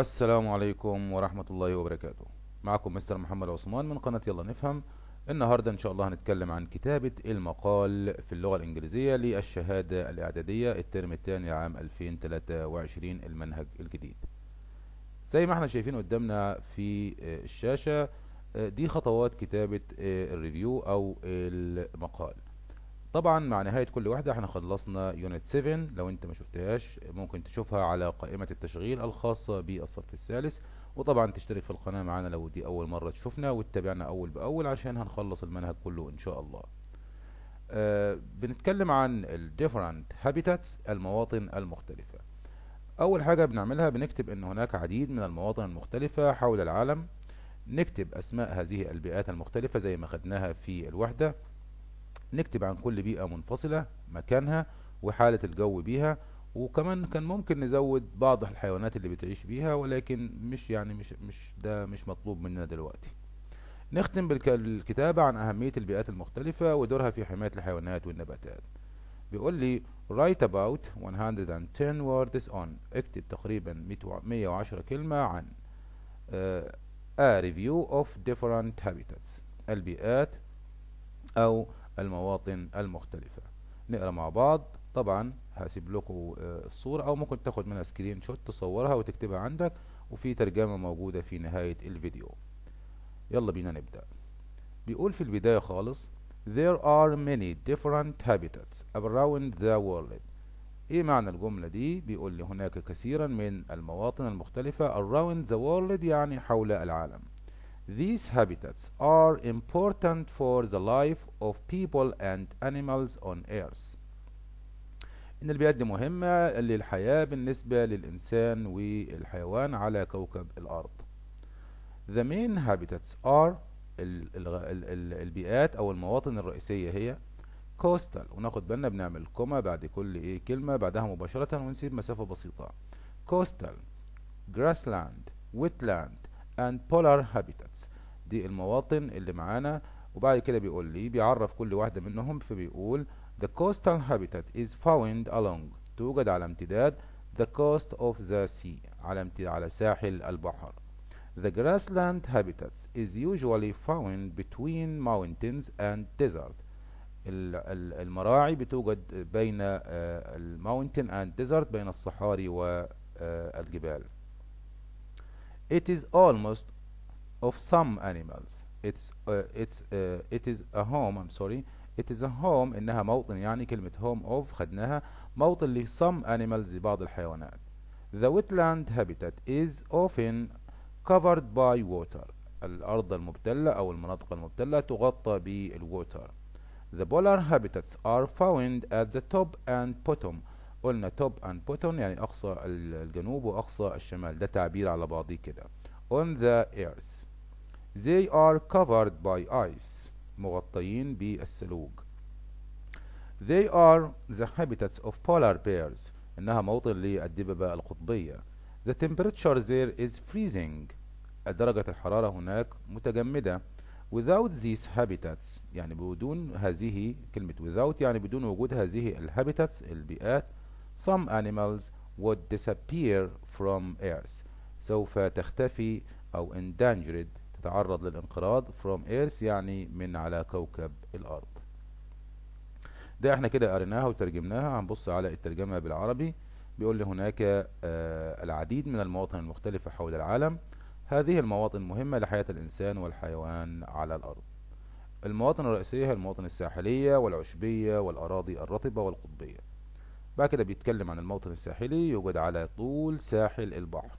السلام عليكم ورحمة الله وبركاته معكم مستر محمد عثمان من قناة يلا نفهم النهاردة إن شاء الله هنتكلم عن كتابة المقال في اللغة الإنجليزية للشهادة الإعدادية الترم الثاني عام 2023 المنهج الجديد زي ما احنا شايفين قدامنا في الشاشة آه، دي خطوات كتابة آه، الريفيو أو المقال طبعا مع نهاية كل واحدة احنا خلصنا يونت 7 لو انت ما شفتهاش ممكن تشوفها على قائمة التشغيل الخاصة بالصف الثالث وطبعا تشترك في القناة معانا لو دي أول مرة تشوفنا وتتابعنا أول بأول عشان هنخلص المنهج كله إن شاء الله أه بنتكلم عن ال different habitats المواطن المختلفة أول حاجة بنعملها بنكتب إن هناك عديد من المواطن المختلفة حول العالم نكتب أسماء هذه البيئات المختلفة زي ما خدناها في الوحدة نكتب عن كل بيئة منفصلة مكانها وحالة الجو بيها وكمان كان ممكن نزود بعض الحيوانات اللي بتعيش بيها ولكن مش يعني مش مش ده مش مطلوب مننا دلوقتي نختم بالكتابة عن أهمية البيئات المختلفة ودورها في حماية الحيوانات والنباتات بيقول لي write about 110 words on اكتب تقريبا 110 كلمة عن آه، a review of different habitats البيئات أو المواطن المختلفة نقرا مع بعض طبعا هسيب لكم آه، الصورة او ممكن تاخد منها سكرين شوت تصورها وتكتبها عندك وفي ترجمة موجودة في نهاية الفيديو يلا بينا نبدأ بيقول في البداية خالص There are many different habitats around the world ايه معنى الجملة دي؟ بيقول لي هناك كثيرا من المواطن المختلفة around the world يعني حول العالم These habitats are important for the life of people and animals on earth. إن البيئات دي مهمة للحياة بالنسبة للإنسان والحيوان على كوكب الأرض. The main habitats are ال ال ال البيئات أو المواطن الرئيسية هي coastal وناخد بالنا بنعمل كوما بعد كل إيه كلمة بعدها مباشرة ونسيب مسافة بسيطة. coastal grassland wetland and polar habitats دي المواطن اللي معانا وبعد كده بيقول لي بيعرف كل واحدة منهم فبيقول the coastal habitat is found along توجد على امتداد the coast of the sea على امتداد على ساحل البحر The grassland habitats is usually found between mountains and desert. المراعي بتوجد بين آه، الماونتن اند ديزرت بين الصحاري والجبال. آه، it is almost of some animals it's uh, it's uh, it is a home I'm sorry it is a home إنها موطن يعني كلمة home of خدناها موطن ل some animals لبعض الحيوانات the wetland habitat is often covered by water الأرض المبتلة أو المناطق المبتلة تغطى بالwater the polar habitats are found at the top and bottom قلنا توب اند بوتون يعني اقصى الجنوب واقصى الشمال ده تعبير على بعضيه كده on the earth they are covered by ice مغطيين بالثلوج they are the habitats of polar bears انها موطن للدببة القطبية the temperature there is freezing درجة الحرارة هناك متجمدة without these habitats يعني بدون هذه كلمة without يعني بدون وجود هذه الهابيتاتس البيئات some animals would disappear from Earth سوف تختفي أو endangered تتعرض للانقراض from Earth يعني من على كوكب الأرض ده احنا كده قريناها وترجمناها هنبص على الترجمة بالعربي بيقول لي هناك آه العديد من المواطن المختلفة حول العالم هذه المواطن مهمة لحياة الإنسان والحيوان على الأرض المواطن الرئيسية هي المواطن الساحلية والعشبية والأراضي الرطبة والقطبية بعد كده بيتكلم عن الموطن الساحلي يوجد على طول ساحل البحر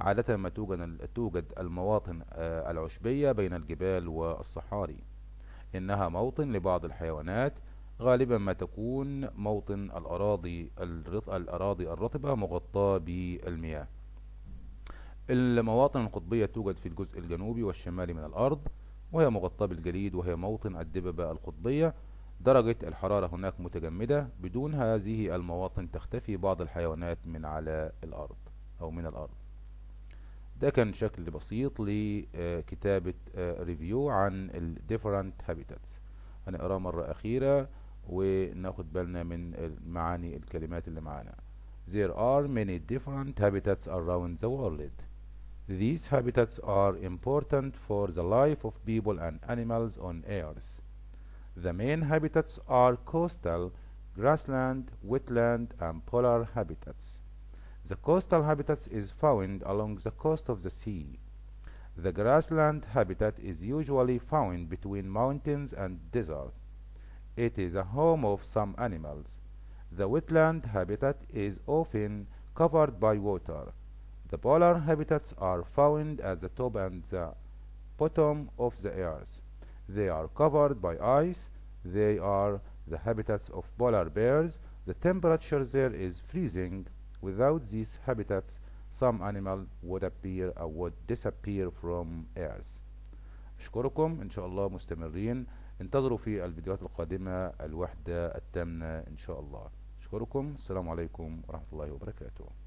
عادة ما توجد توجد المواطن آه، العشبية بين الجبال والصحاري إنها موطن لبعض الحيوانات غالبا ما تكون موطن الأراضي الأراضي الرطبة مغطاة بالمياه المواطن القطبية توجد في الجزء الجنوبي والشمالي من الأرض وهي مغطاة بالجليد وهي موطن الدببة القطبية درجة الحرارة هناك متجمدة بدون هذه المواطن تختفي بعض الحيوانات من على الأرض أو من الأرض ده كان شكل بسيط لكتابة ريفيو آه، عن الـ different habitats هنقراه مرة أخيرة وناخد بالنا من معاني الكلمات اللي معانا There are many different habitats around the world. These habitats are important for the life of people and animals on Earth. The main habitats are coastal, grassland, wetland, and polar habitats. The coastal habitat is found along the coast of the sea. The grassland habitat is usually found between mountains and desert. It is a home of some animals. The wetland habitat is often covered by water. The polar habitats are found at the top and the bottom of the earth. They are covered by ice. They are the habitats of polar bears. The temperature there is freezing. Without these habitats, some animal would appear or uh, would disappear from Earth. أشكركم إن شاء الله مستمرين انتظروا في الفيديوهات القادمة الوحدة التامنة إن شاء الله أشكركم السلام عليكم ورحمة الله وبركاته